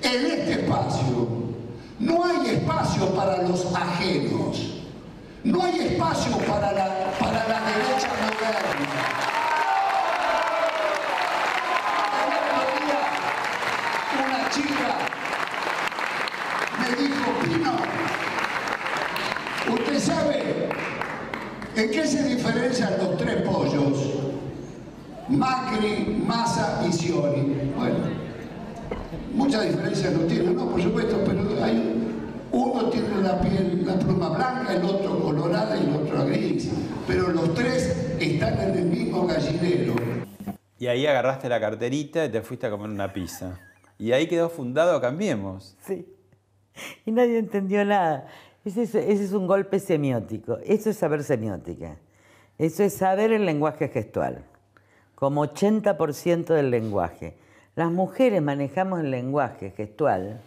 En este espacio no hay espacio para los ajenos. No hay espacio para la, para la derecha moderna. una chica me dijo ¿En qué se diferencian los tres pollos? Macri, Massa y Sioni. Bueno, muchas diferencias no tienen, no, por supuesto, pero uno tiene la piel, la pluma blanca, el otro colorada y el otro gris, pero los tres están en el mismo gallinero. Y ahí agarraste la carterita y te fuiste a comer una pizza. Y ahí quedó fundado Cambiemos. Sí. Y nadie entendió nada. Ese es, un golpe semiótico. Eso es saber semiótica. Eso es saber el lenguaje gestual, como 80% del lenguaje. Las mujeres manejamos el lenguaje gestual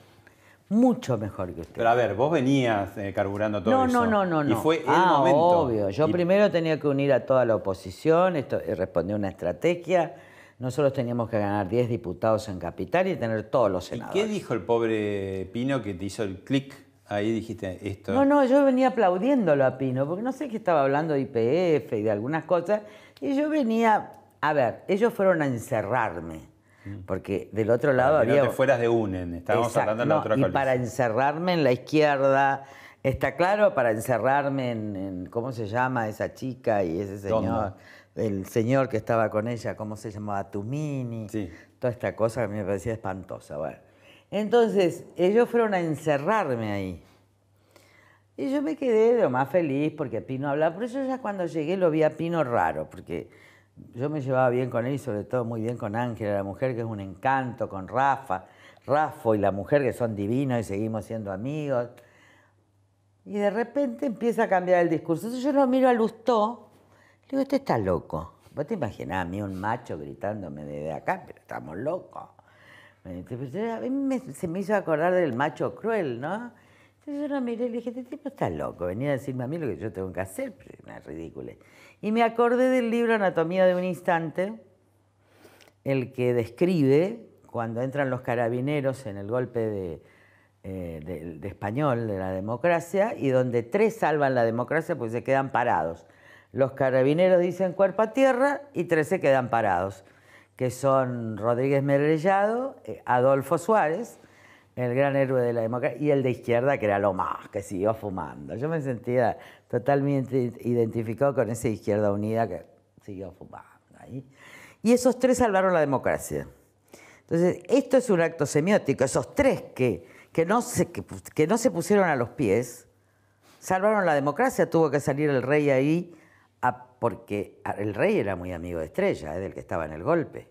mucho mejor que usted. Pero a ver, vos venías eh, carburando todo eso. No, no, no, no. Y fue el ah, momento. Obvio, yo primero tenía que unir a toda la oposición, esto respondió una estrategia. Nosotros teníamos que ganar 10 diputados en capital y tener todos los senadores. ¿Y qué dijo el pobre Pino que te hizo el clic ahí dijiste esto. No, no, yo venía aplaudiéndolo a Pino, porque no sé qué estaba hablando de IPF y de algunas cosas. Y yo venía, a ver, ellos fueron a encerrarme. Mm. Porque del otro lado había. fueras de UNEN, estábamos hablando en la otra para encerrarme en la izquierda, está claro, para encerrarme en, ¿Cómo se llama esa chica y ese señor? El señor que estaba con ella, ¿cómo se llamaba? Tumini. Sí. Toda esta cosa que me parecía espantosa. Bueno. Entonces, ellos fueron a encerrarme ahí. Y yo me quedé de lo más feliz porque Pino hablaba. Por eso ya cuando llegué lo vi a Pino raro, porque yo me llevaba bien con él y sobre todo muy bien con Ángela, la mujer que es un encanto, con Rafa, Rafa y la mujer que son divinos y seguimos siendo amigos. Y de repente empieza a cambiar el discurso. Entonces yo lo miro a Lustó, digo, este está loco. Vos te imaginás a mí un macho gritándome desde acá, pero estamos locos. Pues, eh, a mí me, se me hizo acordar del macho cruel, ¿no? Entonces yo lo miré y le dije, este tipo está loco, venía a decirme a mí lo que yo tengo que hacer, pues, es una Y me acordé del libro Anatomía de un Instante, el que describe cuando entran los carabineros en el golpe de, eh, de, español de la democracia y donde tres salvan la democracia porque se quedan parados. Los carabineros dicen cuerpo a tierra y tres se quedan parados que son Rodríguez Merellado, eh, Adolfo Suárez, el gran héroe de la democracia, y el de izquierda, que era lo más, que siguió fumando. Yo me sentía totalmente identificado con esa izquierda unida que siguió fumando ahí. Y esos tres salvaron la democracia. Entonces, esto es un acto semiótico. Esos tres que, que, no se, que no se pusieron a los pies salvaron la democracia. Tuvo que salir el rey ahí porque el rey era muy amigo de Estrella, es eh, del que estaba en el golpe.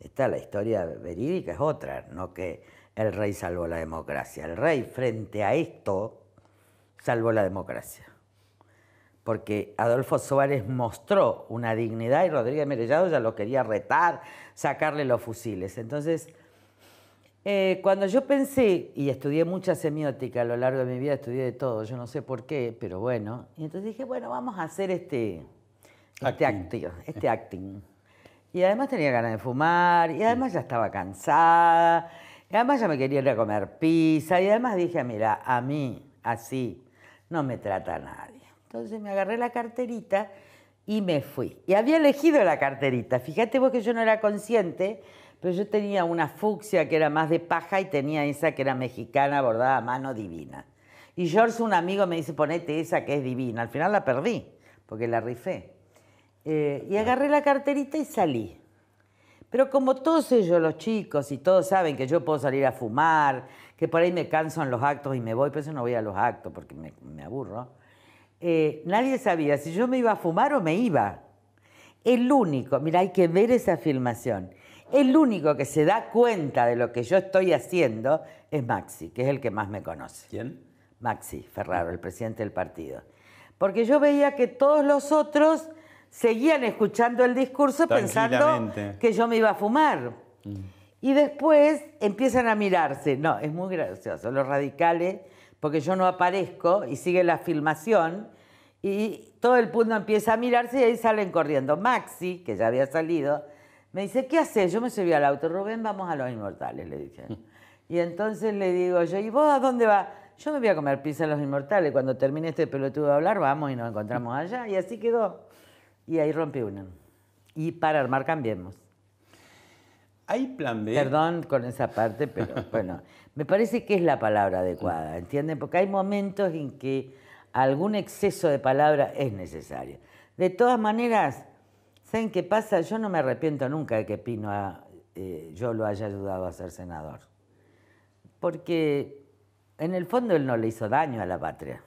Está la historia verídica es otra, no que el rey salvó la democracia. El rey frente a esto salvó la democracia. Porque Adolfo Suárez mostró una dignidad y Rodríguez Merellado ya lo quería retar, sacarle los fusiles. Entonces, eh, cuando yo pensé, y estudié mucha semiótica a lo largo de mi vida, estudié de todo, yo no sé por qué, pero bueno, y entonces dije, bueno, vamos a hacer este, este acting. este acting. Y además tenía ganas de fumar, y además ya estaba cansada, y además ya me quería ir a comer pizza, y además dije, mira, a mí, así, no me trata nadie. Entonces me agarré la carterita y me fui. Y había elegido la carterita. Fíjate vos que yo no era consciente, pero yo tenía una fucsia que era más de paja y tenía esa que era mexicana bordada a mano divina. Y George, un amigo, me dice, ponete esa que es divina. Al final la perdí, porque la rifé. Eh, y agarré la carterita y salí. Pero como todos ellos, los chicos, y todos saben que yo puedo salir a fumar, que por ahí me canso en los actos y me voy, por eso no voy a los actos porque me, aburro, eh, nadie sabía si yo me iba a fumar o me iba. El único, mira, hay que ver esa filmación, el único que se da cuenta de lo que yo estoy haciendo es Maxi, que es el que más me conoce. ¿Quién? Maxi Ferraro, el presidente del partido. Porque yo veía que todos los otros seguían escuchando el discurso pensando que yo me iba a fumar. Mm. Y después empiezan a mirarse. No, es muy gracioso, los radicales, porque yo no aparezco y sigue la filmación y todo el mundo empieza a mirarse y ahí salen corriendo. Maxi, que ya había salido, me dice, ¿qué hace. Yo me subí al auto, Rubén, vamos a los inmortales, le dije. Y entonces le digo yo, ¿y vos a dónde vas? Yo me voy a comer pizza a los inmortales, cuando termine este pelotudo de hablar, vamos y nos encontramos allá. Y así quedó. Y ahí rompe una. Y para armar cambiemos. ¿Hay plan B? Perdón con esa parte, pero bueno, me parece que es la palabra adecuada, ¿entienden? Porque hay momentos en que algún exceso de palabra es necesario. De todas maneras, ¿saben qué pasa? Yo no me arrepiento nunca de que Pino eh, yo lo haya ayudado a ser senador. Porque en el fondo él no le hizo daño a la patria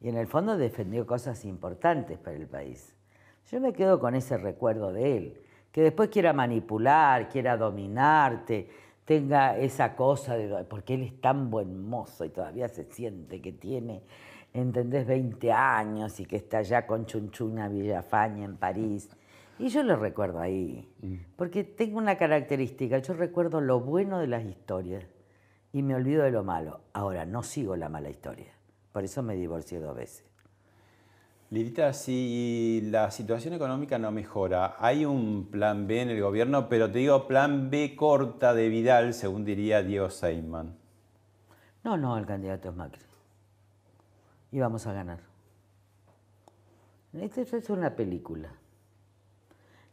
y en el fondo defendió cosas importantes para el país. Yo me quedo con ese recuerdo de él, que después quiera manipular, quiera dominarte, tenga esa cosa de, porque él es tan buen mozo y todavía se siente que tiene, ¿entendés?, 20 años y que está allá con Chunchuna Villafaña en París. Y yo lo recuerdo ahí, mm. porque tengo una característica, yo recuerdo lo bueno de las historias y me olvido de lo malo. Ahora, no sigo la mala historia. Por eso me divorcié dos veces. Lirita, si la situación económica no mejora, hay un plan B en el gobierno, pero te digo plan B corta de Vidal, según diría Diego Seyman. No, no, el candidato es Macri. Y vamos a ganar. Esto es una película.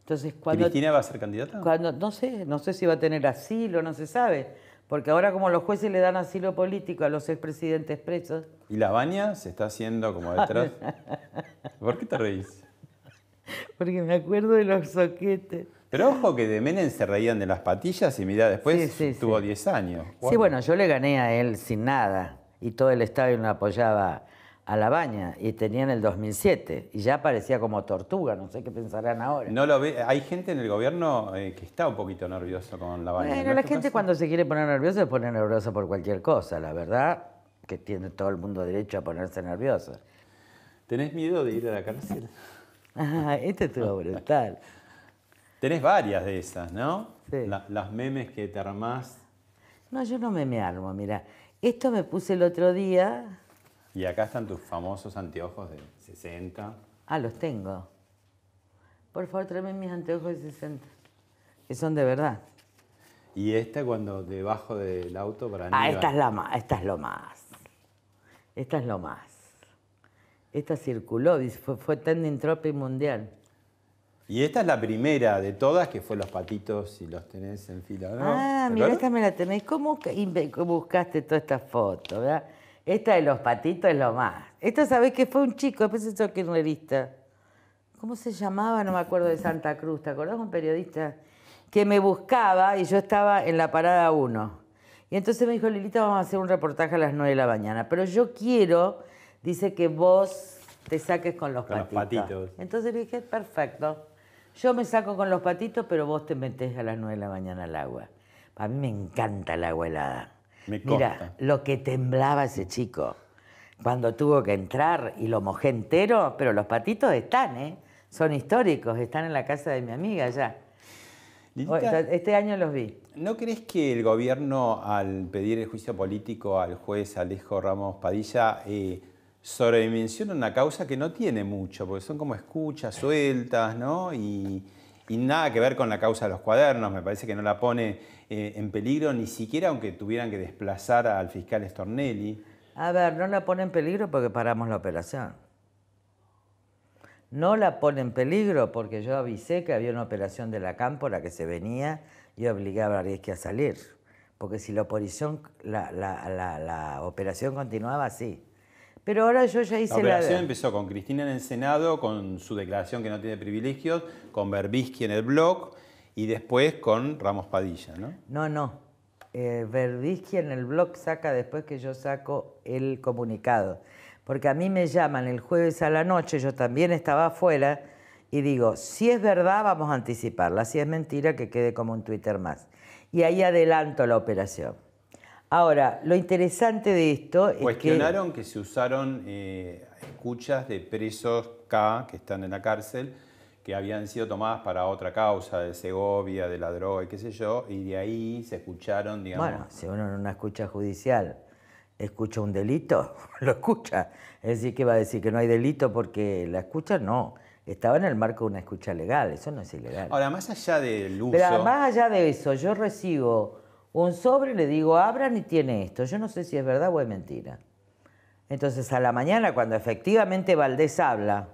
Entonces, cuando, ¿Cristina va a ser candidata? Cuando, no sé, no sé si va a tener asilo, no se sabe. Porque ahora como los jueces le dan asilo político a los expresidentes presos... ¿Y la baña se está haciendo como detrás? ¿Por qué te reís? Porque me acuerdo de los soquetes. Pero ojo que de Menem se reían de las patillas y mirá, después tuvo 10 años. Sí, bueno, yo le gané a él sin nada y todo el estadio lo apoyaba a La Baña y tenían el 2007 y ya parecía como tortuga, no sé qué pensarán ahora. No lo ve, hay gente en el gobierno eh, que está un poquito nervioso con La Baña. Bueno, la gente cuando se quiere poner nerviosa se pone nerviosa por cualquier cosa, la verdad que tiene todo el mundo derecho a ponerse nervioso. ¿Tenés miedo de ir a la cárcel? ah, este estuvo brutal. Tenés varias de esas, ¿no? Sí. las memes que te armás. No, yo no me me armo, mira. Esto me puse el otro día, y acá están tus famosos anteojos de 60. Ah, los tengo. Por favor, tráeme mis anteojos de 60, que son de verdad. ¿Y esta cuando debajo del auto para Ah, esta es, la más, esta es lo más. Esta es lo más. Esta circuló, fue, fue tropic mundial. Y esta es la primera de todas, que fue los patitos, y los tenés en fila. ¿no? Ah, mira, esta me la tenés. ¿Cómo, buscaste toda esta foto? ¿verdad? Esta de los patitos es lo más. Esta, ¿sabés que fue un chico? Después se hizo kirchnerista. ¿Cómo se llamaba? No me acuerdo de Santa Cruz. ¿Te acordás? Un periodista que me buscaba y yo estaba en la parada 1. Y entonces me dijo, Lilita, vamos a hacer un reportaje a las 9 de la mañana. Pero yo quiero, dice que vos te saques con los patitos. Los patitos. Entonces le dije, perfecto. Yo me saco con los patitos, pero vos te metés a las 9 de la mañana al agua. A mí me encanta el agua helada. Mira, lo que temblaba ese chico cuando tuvo que entrar y lo mojé entero, pero los patitos están, ¿eh? Son históricos, están en la casa de mi amiga ya. este año los vi. ¿No crees que el gobierno, al pedir el juicio político al juez Alejo Ramos Padilla, eh, sobredimensiona una causa que no tiene mucho? Porque son como escuchas sueltas, ¿no? Y, y nada que ver con la causa de los cuadernos, me parece que no la pone eh, en peligro, ni siquiera aunque tuvieran que desplazar al fiscal Stornelli. A ver, no la pone en peligro porque paramos la operación. No la pone en peligro porque yo avisé que había una operación de la cámpora que se venía y obligaba a Rieschi a salir. Porque si la, la, la, la, la operación continuaba así, pero ahora yo ya hice la... operación empezó con Cristina en el Senado, con su declaración que no tiene privilegios, con Berbisky en el blog y después con Ramos Padilla, ¿no? No, no. Eh, en el blog saca después que yo saco el comunicado. Porque a mí me llaman el jueves a la noche, yo también estaba afuera, y digo, si es verdad, vamos a anticiparla. Si es mentira, que quede como un Twitter más. Y ahí adelanto la operación. Ahora, lo interesante de esto es Cuestionaron que, se usaron escuchas eh, de presos K que están en la cárcel, que habían sido tomadas para otra causa, de Segovia, de la droga y qué sé yo, y de ahí se escucharon, digamos... Bueno, si uno en una escucha judicial escucha un delito, lo escucha. Es decir, que va a decir que no hay delito porque la escucha, no estaba en el marco de una escucha legal, eso no es ilegal. Ahora, más allá del uso... Pero más allá de eso, yo recibo un sobre, le digo, abran y tiene esto. Yo no sé si es verdad o es mentira. Entonces a la mañana, cuando efectivamente Valdés habla,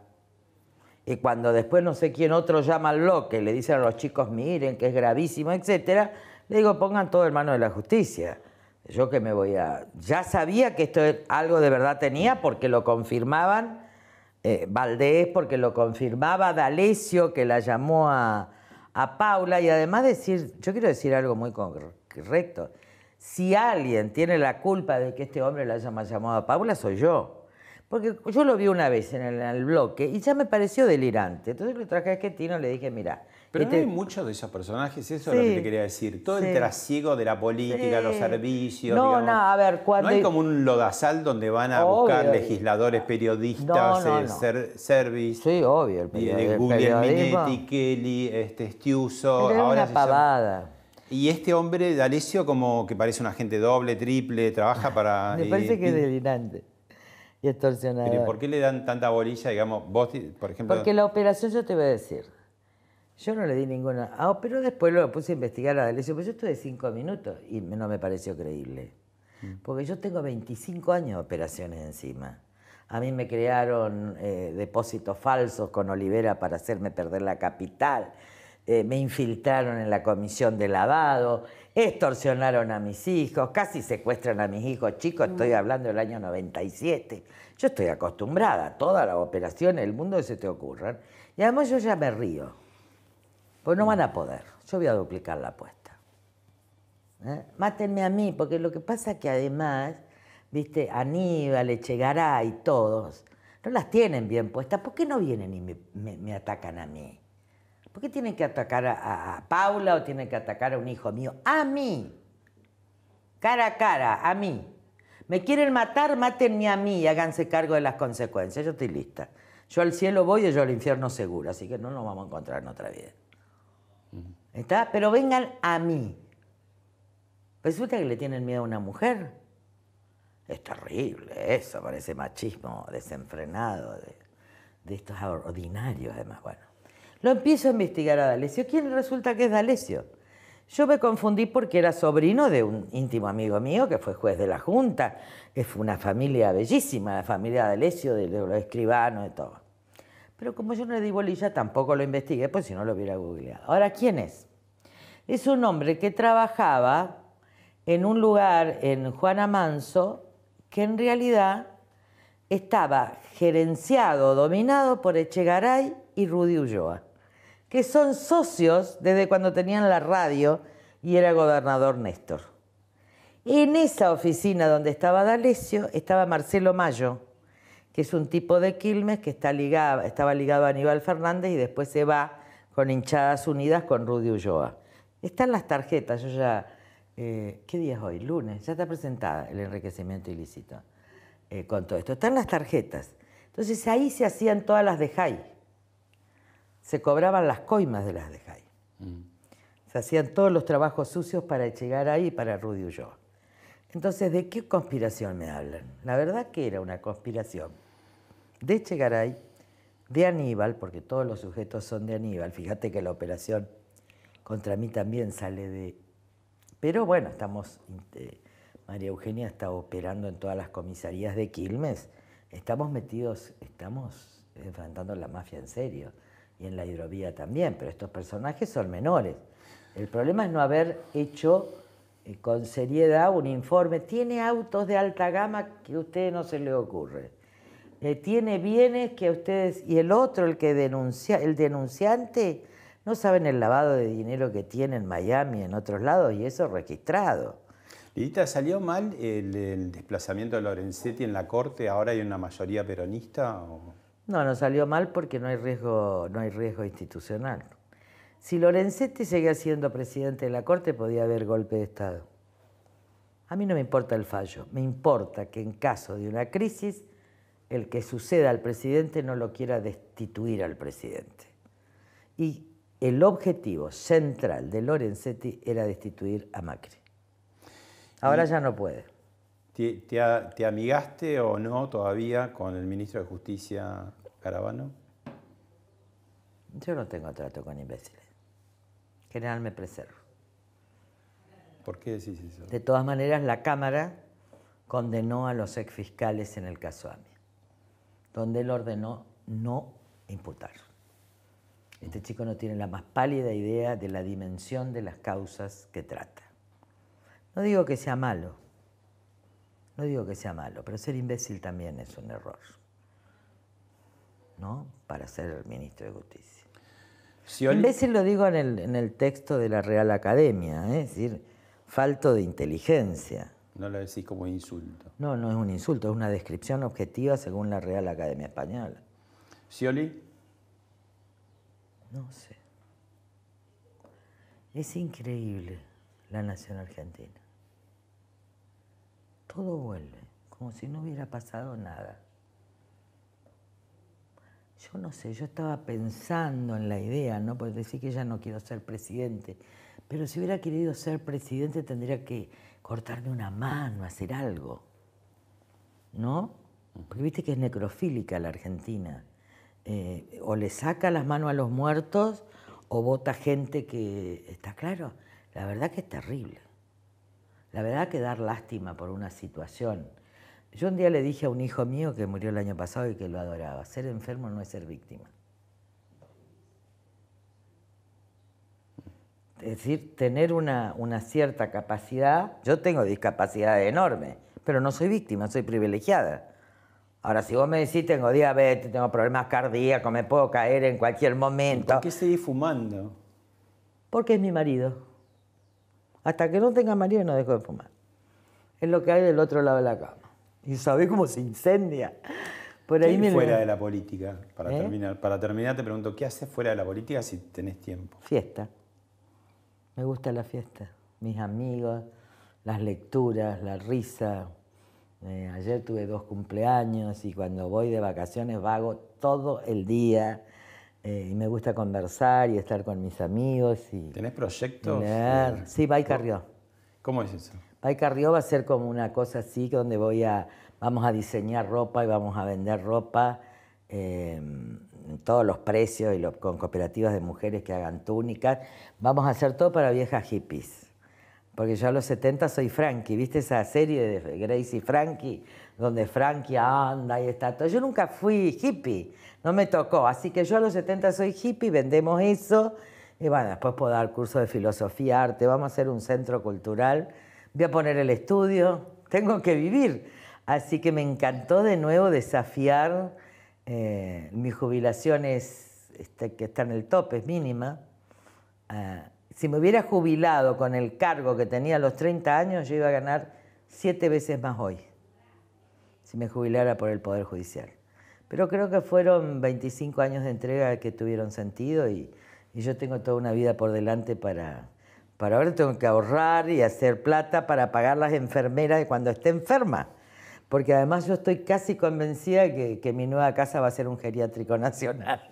y cuando después no sé quién otro llama al bloque, le dicen a los chicos, miren, que es gravísimo, etcétera, le digo, pongan todo en mano de la justicia. Yo que me voy a... Ya sabía que esto algo de verdad tenía porque lo confirmaban eh, Valdés, porque lo confirmaba D'Alessio, que la llamó a, a Paula, y además decir, yo quiero decir algo muy concreto correcto. Si alguien tiene la culpa de que este hombre la haya llamado a Paula, soy yo. Porque yo lo vi una vez en el, bloque y ya me pareció delirante. Entonces lo traje a Esquetino y le dije, mira. Pero no este hay muchos de esos personajes, eso es lo que te quería decir. Todo el trasiego de la política, los servicios. No, no, a ver, No hay como un lodazal donde van a buscar legisladores, periodistas, eh, service. Sí, obvio, el periodismo. Minetti, Kelly, este, Stiuso. una pavada. Y este hombre, D'Alessio, como que parece un agente doble, triple, trabaja para... Me parece que es delirante y extorsionador. ¿por qué le dan tanta bolilla, digamos, vos, por ejemplo? Porque la operación, yo te voy a decir, yo no le di ninguna... Ah, pero después lo puse a investigar a D'Alessio, Pues yo estuve cinco minutos y no me pareció creíble. Mm. Porque yo tengo 25 años de operaciones encima. A mí me crearon eh, depósitos falsos con Olivera para hacerme perder la capital. Eh, me infiltraron en la comisión de lavado, extorsionaron a mis hijos, casi secuestran a mis hijos chicos, estoy mm. hablando del año 97. Yo estoy acostumbrada a todas las operaciones el mundo que se te ocurran. Y además yo ya me río, pues no mm. van a poder, yo voy a duplicar la apuesta. ¿eh? Mátenme a mí, porque lo que pasa es que además, viste, Aníbal, Echegaray, todos, no las tienen bien puestas, ¿por qué no vienen y me atacan a mí? ¿Por qué tienen que atacar a, Paula o tienen que atacar a un hijo mío? A mí. Cara a cara, a mí. Me quieren matar, mátenme a mí y háganse cargo de las consecuencias. Yo estoy lista. Yo al cielo voy y yo al infierno seguro, así que no nos vamos a encontrar en otra vida. ¿Está? Pero vengan a mí. Resulta que le tienen miedo a una mujer. Es terrible eso, ese machismo desenfrenado de, de estos ordinarios, además. Bueno. Lo empiezo a investigar a D'Alessio. ¿Quién resulta que es D'Alessio? Yo me confundí porque era sobrino de un íntimo amigo mío que fue juez de la Junta, que fue una familia bellísima, la familia D'Alessio, de los escribanos, y todo. Pero como yo no le di bolilla, tampoco lo investigué, pues si no lo hubiera googleado. Ahora, ¿quién es? Es un hombre que trabajaba en un lugar en Juana Manso que en realidad estaba gerenciado, dominado por Echegaray y Rudy Ulloa que son socios desde cuando tenían la radio y era gobernador Néstor. En esa oficina donde estaba D'Alessio estaba Marcelo Mayo, que es un tipo de Quilmes que está ligado, estaba ligado a Aníbal Fernández y después se va con hinchadas unidas con Rudy Ulloa. Están las tarjetas, yo ya... Eh, ¿Qué día es hoy? Lunes, ya está presentada el enriquecimiento ilícito eh, con todo esto. Están las tarjetas. Entonces ahí se hacían todas las de Jai se cobraban las coimas de las de Jai. Mm. Se hacían todos los trabajos sucios para llegar ahí para Rudy yo. Entonces, ¿de qué conspiración me hablan? La verdad que era una conspiración de Echegaray, de Aníbal, porque todos los sujetos son de Aníbal. Fíjate que la operación contra mí también sale de... Pero bueno, estamos... Eh, María Eugenia está operando en todas las comisarías de Quilmes. Estamos metidos, estamos enfrentando eh, la mafia en serio y en la hidrovía también, pero estos personajes son menores. El problema es no haber hecho eh, con seriedad un informe. Tiene autos de alta gama que a ustedes no se les ocurre. Eh, tiene bienes que a ustedes... Y el otro, el, que denuncia, el denunciante, no saben el lavado de dinero que tiene en Miami, en otros lados, y eso registrado. Lidita, ¿salió mal el, desplazamiento de Lorenzetti en la corte? ¿Ahora hay una mayoría peronista? O... No, no salió mal porque no hay riesgo, no hay riesgo institucional. Si Lorenzetti seguía siendo presidente de la Corte, podía haber golpe de Estado. A mí no me importa el fallo, me importa que en caso de una crisis, el que suceda al presidente no lo quiera destituir al presidente. Y el objetivo central de Lorenzetti era destituir a Macri. Ahora ya no puede. ¿Te, amigaste o no todavía con el ministro de Justicia Carabano? Yo no tengo trato con imbéciles. general me preservo. ¿Por qué decís eso? De todas maneras, la Cámara condenó a los ex fiscales en el caso AMI, donde él ordenó no imputar. Este chico no tiene la más pálida idea de la dimensión de las causas que trata. No digo que sea malo, no digo que sea malo, pero ser imbécil también es un error, ¿no? Para ser el ministro de Justicia. Imbécil lo digo en el, texto de la Real Academia, ¿eh? es decir, falto de inteligencia. No lo decís como insulto. No, no es un insulto, es una descripción objetiva según la Real Academia Española. ¿Sioli? No sé. Es increíble la nación argentina todo vuelve, como si no hubiera pasado nada. Yo no sé, yo estaba pensando en la idea, ¿no? Por decir que ya no quiero ser presidente, pero si hubiera querido ser presidente tendría que cortarme una mano, hacer algo, ¿no? Porque viste que es necrofílica la Argentina. Eh, o le saca las manos a los muertos o vota gente que, está claro, la verdad que es terrible. La verdad que dar lástima por una situación. Yo un día le dije a un hijo mío que murió el año pasado y que lo adoraba, ser enfermo no es ser víctima. Es decir, tener una, una cierta capacidad, yo tengo discapacidad enorme, pero no soy víctima, soy privilegiada. Ahora, si vos me decís, tengo diabetes, tengo problemas cardíacos, me puedo caer en cualquier momento. ¿Por qué seguís fumando? Porque es mi marido. Hasta que no tenga marido no dejo de fumar. Es lo que hay del otro lado de la cama. Y sabés cómo se incendia. Por fuera de la política? Para, ¿Eh? terminar, para terminar te pregunto, ¿qué haces fuera de la política si tenés tiempo? Fiesta. Me gusta la fiesta. Mis amigos, las lecturas, la risa. Eh, ayer tuve dos cumpleaños y cuando voy de vacaciones vago todo el día eh, y me gusta conversar y estar con mis amigos. Y ¿Tenés proyectos? Eh, sí, Bike ¿Cómo es eso? Bike Carrió va a ser como una cosa así, donde voy a, vamos a diseñar ropa y vamos a vender ropa en em, todos los precios y con cooperativas de mujeres que hagan túnicas. Vamos a hacer todo para viejas hippies. Porque yo a los 70 soy Frankie, ¿viste esa serie de Grace y Frankie? donde Franky anda y está todo. Yo nunca fui hippie, no me tocó. Así que yo a los 70 soy hippie, vendemos eso. Y bueno, después puedo dar curso de filosofía, arte, vamos a hacer un centro cultural, voy a poner el estudio, tengo que vivir. Así que me encantó de nuevo desafiar, eh, mis jubilaciones, este, que está en el tope, es mínima. Eh, si me hubiera jubilado con el cargo que tenía a los 30 años, yo iba a ganar siete veces más hoy si me jubilara por el Poder Judicial. Pero creo que fueron 25 años de entrega que tuvieron sentido y, yo tengo toda una vida por delante para, para ahora tengo que ahorrar y hacer plata para pagar las enfermeras cuando esté enferma. Porque además yo estoy casi convencida que, que mi nueva casa va a ser un geriátrico nacional.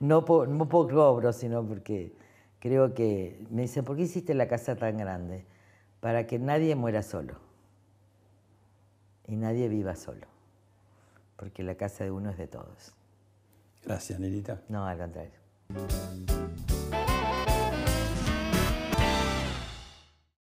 No por, no por cobro, sino porque creo que me dicen, ¿por qué hiciste la casa tan grande? Para que nadie muera solo y nadie viva solo, porque la casa de uno es de todos. Gracias, Nelita. No, al contrario.